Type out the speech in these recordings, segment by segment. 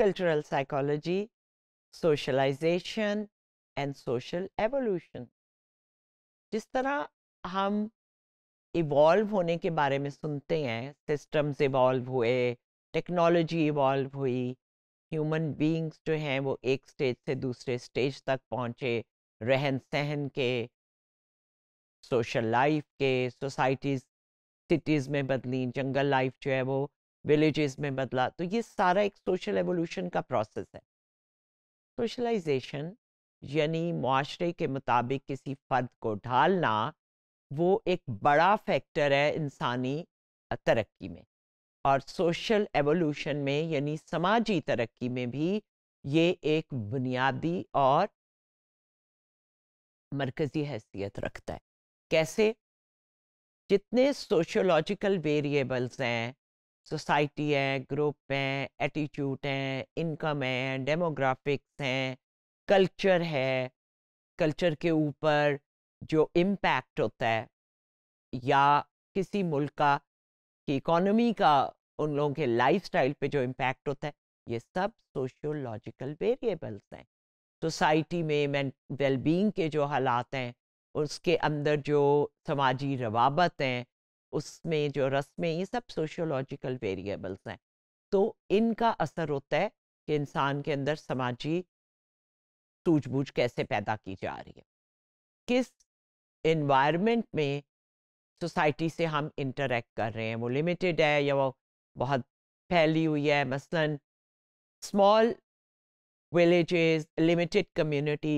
cultural psychology, socialization and social evolution. जिस तरह हम इवॉल्व होने के बारे में सुनते हैं सिस्टम्स इवॉल्व हुए टेक्नोलॉजी इवॉल्व हुई ह्यूमन बीइंग्स जो हैं वो एक स्टेज से दूसरे स्टेज तक पहुँचे रहन सहन के सोशल लाइफ के सोसाइटीज़ सिटीज़ में बदली जंगल लाइफ जो है वो विलेजेस में बदला तो ये सारा एक सोशल एवोल्यूशन का प्रोसेस है सोशलाइजेशन यानी माशरे के मुताबिक किसी फर्द को ढालना वो एक बड़ा फैक्टर है इंसानी तरक्की में और सोशल एवोल्यूशन में यानी समाजी तरक्की में भी ये एक बुनियादी और मरकज़ी हैसियत रखता है कैसे जितने सोशोलॉजिकल वेरिएबल्स हैं सोसाइटी है ग्रुप है एटीट्यूड है इनकम है डेमोग्राफिक्स हैं कल्चर है कल्चर के ऊपर जो इम्पैक्ट होता है या किसी मुल्क का की इकोनॉमी का उन लोगों के लाइफस्टाइल पे जो इम्पैक्ट होता है ये सब सोशियोलॉजिकल वेरिएबल्स हैं सोसाइटी में वेलबींग के जो हालात हैं उसके अंदर जो समाजी रवाबत हैं उसमें जो रस्में ये सब सोशियोलॉजिकल वेरिएबल्स हैं तो इनका असर होता है कि इंसान के अंदर समाजी सूझबूझ कैसे पैदा की जा रही है किस इन्वायरमेंट में सोसाइटी से हम इंटरेक्ट कर रहे हैं वो लिमिटेड है या वो बहुत फैली हुई है मसलन स्मॉल विलेजेस लिमिटेड कम्युनिटी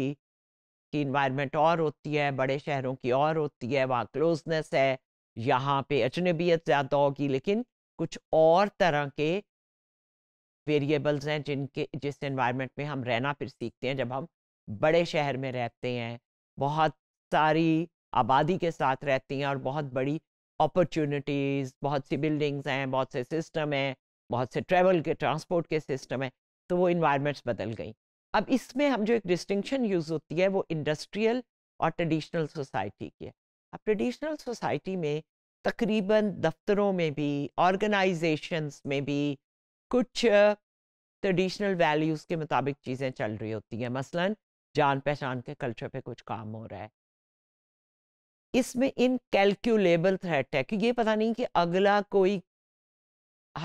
की इन्वायरमेंट और होती है बड़े शहरों की और होती है वहाँ क्लोजनेस है यहाँ पे अजनबियत ज़्यादा होगी लेकिन कुछ और तरह के वेरिएबल्स हैं जिनके जिस एनवायरनमेंट में हम रहना फिर सीखते हैं जब हम बड़े शहर में रहते हैं बहुत सारी आबादी के साथ रहती हैं और बहुत बड़ी अपॉर्चुनिटीज़ बहुत सी बिल्डिंग्स हैं बहुत से सिस्टम हैं बहुत से ट्रेवल के ट्रांसपोर्ट के सिस्टम हैं तो वो इन्वायरमेंट्स बदल गई अब इसमें हम जो एक डिस्टिंक्शन यूज़ होती है वो इंडस्ट्रियल और ट्रेडिशनल सोसाइटी की है अब ट्रेडिशनल सोसाइटी में तकरीबन दफ्तरों में भी ऑर्गेनाइजेशंस में भी कुछ ट्रेडिशनल वैल्यूज़ के मुताबिक चीज़ें चल रही होती हैं मसलन जान पहचान के कल्चर पे कुछ काम हो रहा है इसमें इनकेल्क्यूलेबल थ्रेट है कि ये पता नहीं कि अगला कोई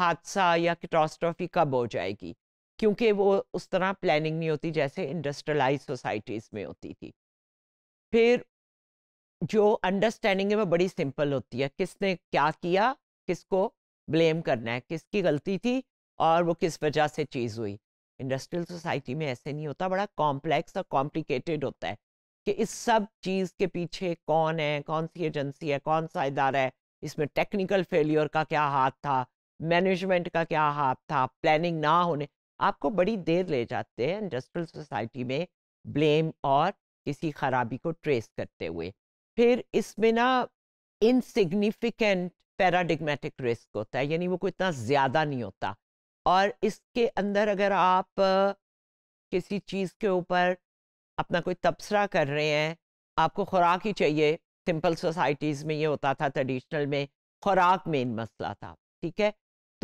हादसा या कैटास्ट्रॉफी कब हो जाएगी क्योंकि वो उस तरह प्लानिंग नहीं होती जैसे इंडस्ट्रियलाइज सोसाइटीज़ में होती थी फिर जो अंडरस्टैंडिंग है वो बड़ी सिंपल होती है किसने क्या किया किसको ब्लेम करना है किसकी गलती थी और वो किस वजह से चीज़ हुई इंडस्ट्रियल सोसाइटी में ऐसे नहीं होता बड़ा कॉम्प्लेक्स और कॉम्प्लिकेटेड होता है कि इस सब चीज़ के पीछे कौन है कौन सी एजेंसी है कौन सा इदारा है इसमें टेक्निकल फेलियर का क्या हाथ था मैनेजमेंट का क्या हाथ था प्लानिंग ना होने आपको बड़ी देर ले जाते हैं इंडस्ट्रियल सोसाइटी में ब्लेम और किसी खराबी को ट्रेस करते हुए फिर इसमें ना इनसिग्निफिकेंट पैराडिग्मेटिक रिस्क होता है यानी वो कोई इतना ज़्यादा नहीं होता और इसके अंदर अगर आप किसी चीज़ के ऊपर अपना कोई तबसरा कर रहे हैं आपको खुराक ही चाहिए सिंपल सोसाइटीज़ में ये होता था ट्रेडिशनल में खुराक मेन मसला था ठीक है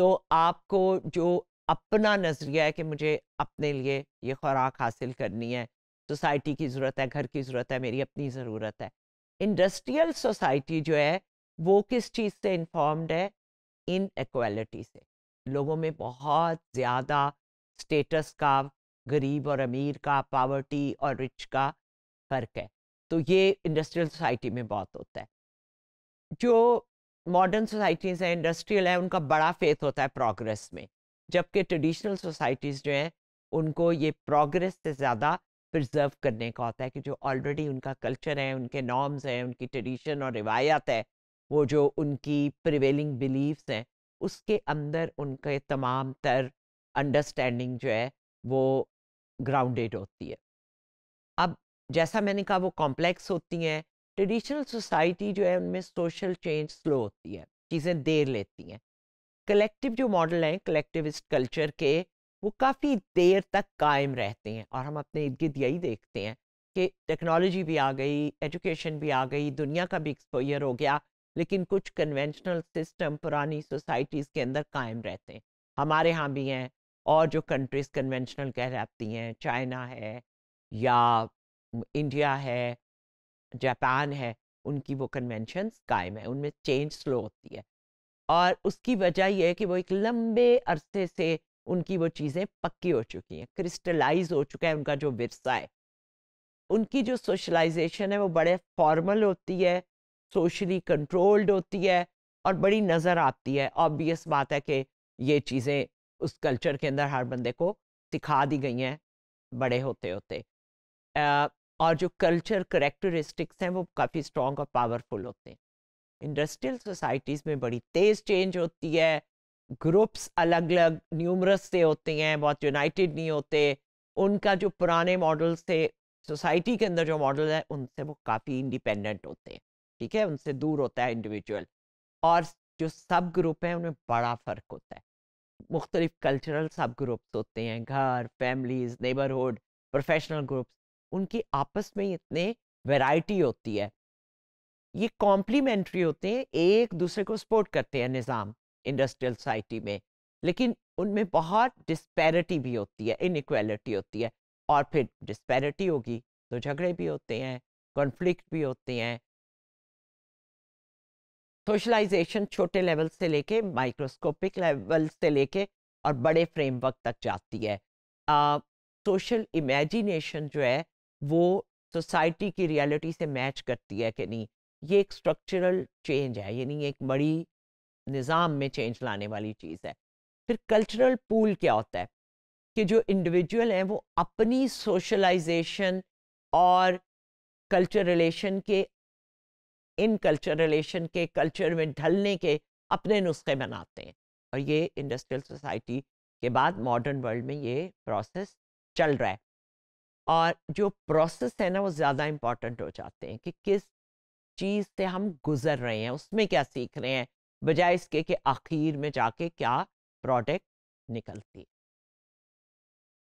तो आपको जो अपना नज़रिया है कि मुझे अपने लिए ये खुराक हासिल करनी है सोसाइटी की ज़रूरत है घर की ज़रूरत है मेरी अपनी ज़रूरत है इंडस्ट्रियल सोसाइटी जो है वो किस चीज़ से इन्फॉर्म्ड है इन इक्वलिटी से लोगों में बहुत ज़्यादा स्टेटस का गरीब और अमीर का पावर्टी और रिच का फ़र्क है तो ये इंडस्ट्रियल सोसाइटी में बहुत होता है जो मॉडर्न सोसाइटीज़ हैं इंडस्ट्रियल है उनका बड़ा फेथ होता है प्रोग्रेस में जबकि ट्रेडिशनल सोसाइटीज़ जो हैं उनको ये प्रोग्रेस से ज़्यादा प्रिजर्व करने का होता है कि जो ऑलरेडी उनका कल्चर है उनके नॉर्म्स हैं उनकी ट्रेडिशन और रिवायत है वो जो उनकी प्रिवेलिंग बिलीव्स हैं उसके अंदर उनके तमाम तर अंडरस्टैंडिंग जो है वो ग्राउंडेड होती है अब जैसा मैंने कहा वो कॉम्प्लेक्स होती हैं ट्रेडिशनल सोसाइटी जो है उनमें सोशल चेंज स्लो होती है चीज़ें देर लेती हैं कलेक्टिव जो मॉडल हैं कलेक्टिविस्ट कल्चर के वो काफ़ी देर तक कायम रहते हैं और हम अपने इर्द गिर्द यही देखते हैं कि टेक्नोलॉजी भी आ गई एजुकेशन भी आ गई दुनिया का भी एक्सपोयर हो गया लेकिन कुछ कन्वेंशनल सिस्टम पुरानी सोसाइटीज़ के अंदर कायम रहते हैं हमारे यहाँ भी हैं और जो कंट्रीज कन्वेंशनल कह जाती हैं चाइना है या इंडिया है जापान है उनकी वो कन्वेंशंस कायम है उनमें चेंज स्लो होती है और उसकी वजह यह है कि वो एक लंबे अरसे से उनकी वो चीज़ें पक्की हो चुकी हैं क्रिस्टलाइज हो चुका है उनका जो विरसा है उनकी जो सोशलाइजेशन है वो बड़े फॉर्मल होती है सोशली कंट्रोल्ड होती है और बड़ी नज़र आती है ऑब्वियस बात है कि ये चीज़ें उस कल्चर के अंदर हर बंदे को सिखा दी गई हैं बड़े होते होते आ, और जो कल्चर करेक्टरिस्टिक्स हैं वो काफ़ी स्ट्रॉन्ग और पावरफुल होते हैं इंडस्ट्रियल सोसाइटीज़ में बड़ी तेज़ चेंज होती है ग्रुप्स अलग अलग न्यूमरस से होते हैं बहुत यूनाइटेड नहीं होते उनका जो पुराने मॉडल्स थे सोसाइटी के अंदर जो मॉडल है उनसे वो काफ़ी इंडिपेंडेंट होते हैं ठीक है उनसे दूर होता है इंडिविजुअल और जो सब ग्रुप हैं उनमें बड़ा फ़र्क होता है मुख्तलिफ कल्चरल सब ग्रुप्स होते हैं घर फैमिलीज नेबरहुड प्रोफेशनल ग्रुप्स उनकी आपस में इतने वैरायटी होती है ये कॉम्प्लीमेंट्री होते हैं एक दूसरे को सपोर्ट करते हैं निज़ाम इंडस्ट्रियल सोसाइटी में लेकिन उनमें बहुत डिस्पैरिटी भी होती है इनक्वालिटी होती है और फिर डिस्पैरिटी होगी तो झगड़े भी होते हैं कॉन्फ्लिक्ट भी होते हैं सोशलाइजेशन छोटे लेवल से लेके माइक्रोस्कोपिक लेवल से लेके और बड़े फ्रेमवर्क तक जाती है सोशल इमेजिनेशन जो है वो सोसाइटी की रियलिटी से मैच करती है कि नहीं ये एक स्ट्रक्चरल चेंज है यानी एक बड़ी निज़ाम में चेंज लाने वाली चीज़ है फिर कल्चरल पूल क्या होता है कि जो इंडिविजुअल हैं वो अपनी सोशलाइजेशन और कल्चर रिलेशन के इन कल्चर रिलेशन के कल्चर में ढलने के अपने नुस्खे बनाते हैं और ये इंडस्ट्रियल सोसाइटी के बाद मॉडर्न वर्ल्ड में ये प्रोसेस चल रहा है और जो प्रोसेस है ना वो ज़्यादा इम्पॉर्टेंट हो जाते हैं कि किस चीज़ से हम गुजर रहे हैं उसमें क्या सीख रहे हैं बजाय इसके कि आखिर में जाके क्या प्रोडक्ट निकलती है